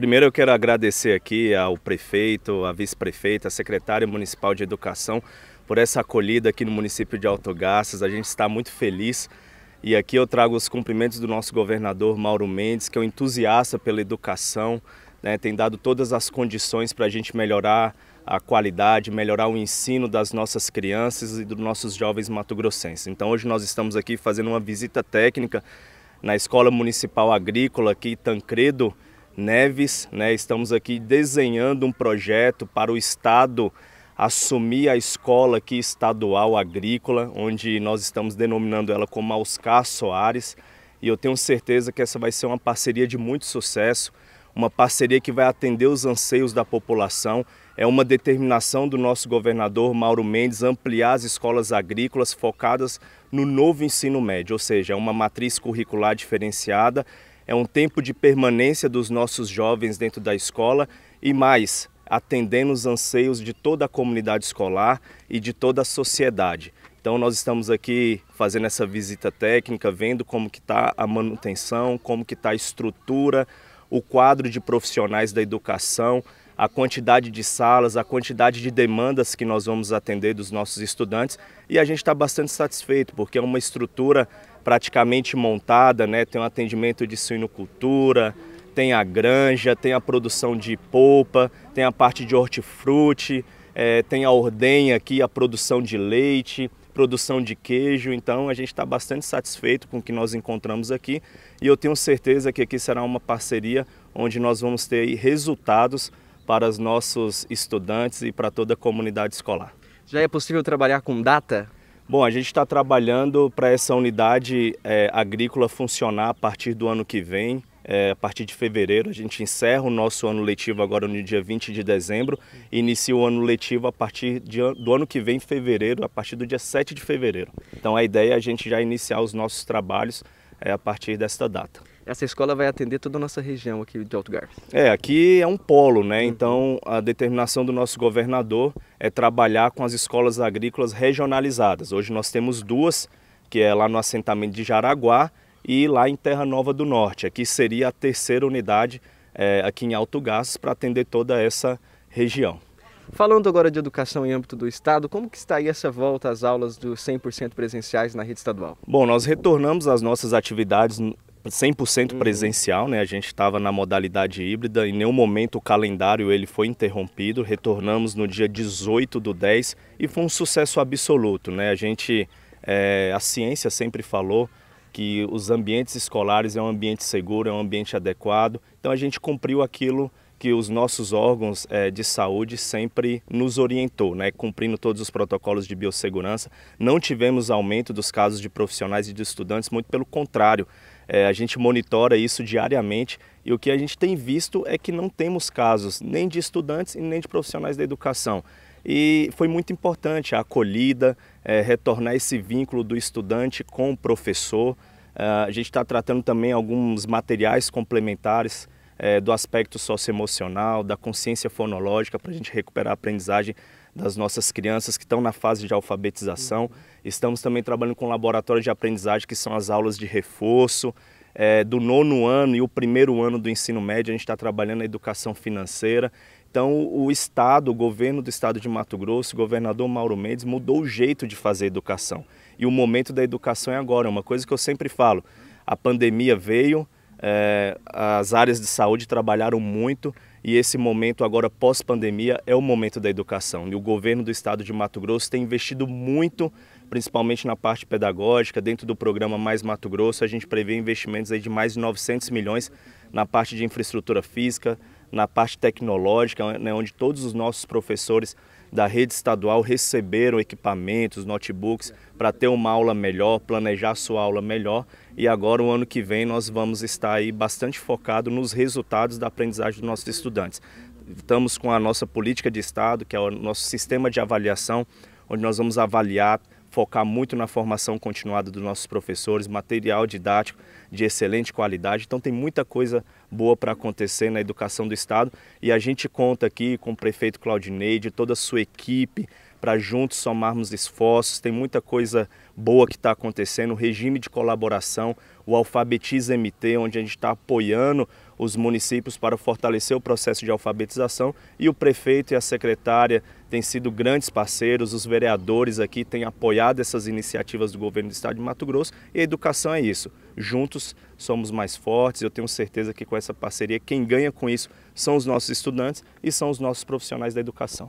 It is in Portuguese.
Primeiro eu quero agradecer aqui ao prefeito, à vice-prefeita, à secretária municipal de educação por essa acolhida aqui no município de Alto Altogaças. A gente está muito feliz e aqui eu trago os cumprimentos do nosso governador Mauro Mendes, que é um entusiasta pela educação, né? tem dado todas as condições para a gente melhorar a qualidade, melhorar o ensino das nossas crianças e dos nossos jovens matogrossenses. Então hoje nós estamos aqui fazendo uma visita técnica na Escola Municipal Agrícola aqui Tancredo, Neves. Né? Estamos aqui desenhando um projeto para o Estado assumir a escola aqui estadual agrícola, onde nós estamos denominando ela como Oscar Soares. E eu tenho certeza que essa vai ser uma parceria de muito sucesso, uma parceria que vai atender os anseios da população. É uma determinação do nosso governador Mauro Mendes ampliar as escolas agrícolas focadas no novo ensino médio, ou seja, é uma matriz curricular diferenciada é um tempo de permanência dos nossos jovens dentro da escola e mais, atendendo os anseios de toda a comunidade escolar e de toda a sociedade. Então nós estamos aqui fazendo essa visita técnica, vendo como que está a manutenção, como que está a estrutura, o quadro de profissionais da educação, a quantidade de salas, a quantidade de demandas que nós vamos atender dos nossos estudantes e a gente está bastante satisfeito porque é uma estrutura praticamente montada, né? tem um atendimento de suinocultura, tem a granja, tem a produção de polpa, tem a parte de hortifruti, é, tem a ordenha aqui, a produção de leite, produção de queijo. Então a gente está bastante satisfeito com o que nós encontramos aqui e eu tenho certeza que aqui será uma parceria onde nós vamos ter resultados para os nossos estudantes e para toda a comunidade escolar. Já é possível trabalhar com data? Bom, a gente está trabalhando para essa unidade é, agrícola funcionar a partir do ano que vem. É, a partir de fevereiro, a gente encerra o nosso ano letivo agora no dia 20 de dezembro e inicia o ano letivo a partir de, do ano que vem, fevereiro, a partir do dia 7 de fevereiro. Então a ideia é a gente já iniciar os nossos trabalhos é, a partir desta data essa escola vai atender toda a nossa região aqui de Alto Garves. É, aqui é um polo, né? Uhum. Então a determinação do nosso governador é trabalhar com as escolas agrícolas regionalizadas. Hoje nós temos duas, que é lá no assentamento de Jaraguá e lá em Terra Nova do Norte. Aqui seria a terceira unidade é, aqui em Alto Garças para atender toda essa região. Falando agora de educação em âmbito do Estado, como que está aí essa volta às aulas do 100% presenciais na rede estadual? Bom, nós retornamos às nossas atividades 100% uhum. presencial, né? A gente estava na modalidade híbrida, em nenhum momento o calendário ele foi interrompido. Retornamos no dia 18 do 10 e foi um sucesso absoluto, né? A gente, é, a ciência sempre falou que os ambientes escolares é um ambiente seguro, é um ambiente adequado. Então a gente cumpriu aquilo que os nossos órgãos é, de saúde sempre nos orientou, né? cumprindo todos os protocolos de biossegurança. Não tivemos aumento dos casos de profissionais e de estudantes, muito pelo contrário. É, a gente monitora isso diariamente e o que a gente tem visto é que não temos casos nem de estudantes e nem de profissionais da educação. E foi muito importante a acolhida, é, retornar esse vínculo do estudante com o professor. É, a gente está tratando também alguns materiais complementares é, do aspecto socioemocional, da consciência fonológica, para a gente recuperar a aprendizagem das nossas crianças que estão na fase de alfabetização. Uhum. Estamos também trabalhando com laboratórios de aprendizagem, que são as aulas de reforço. É, do nono ano e o primeiro ano do ensino médio, a gente está trabalhando a educação financeira. Então, o Estado, o governo do Estado de Mato Grosso, o governador Mauro Mendes, mudou o jeito de fazer educação. E o momento da educação é agora, é uma coisa que eu sempre falo. A pandemia veio, é, as áreas de saúde trabalharam muito, e esse momento agora pós-pandemia é o momento da educação. E o governo do estado de Mato Grosso tem investido muito, principalmente na parte pedagógica, dentro do programa Mais Mato Grosso, a gente prevê investimentos aí de mais de 900 milhões na parte de infraestrutura física, na parte tecnológica, né, onde todos os nossos professores da rede estadual receberam equipamentos, notebooks para ter uma aula melhor, planejar sua aula melhor e agora o ano que vem nós vamos estar aí bastante focado nos resultados da aprendizagem dos nossos estudantes. Estamos com a nossa política de estado, que é o nosso sistema de avaliação, onde nós vamos avaliar focar muito na formação continuada dos nossos professores, material didático de excelente qualidade. Então tem muita coisa boa para acontecer na educação do estado e a gente conta aqui com o prefeito de toda a sua equipe, para juntos somarmos esforços. Tem muita coisa boa que está acontecendo, o regime de colaboração, o Alfabetiza MT, onde a gente está apoiando os municípios para fortalecer o processo de alfabetização e o prefeito e a secretária têm sido grandes parceiros, os vereadores aqui têm apoiado essas iniciativas do governo do estado de Mato Grosso e a educação é isso. Juntos somos mais fortes, eu tenho certeza que com essa parceria quem ganha com isso são os nossos estudantes e são os nossos profissionais da educação.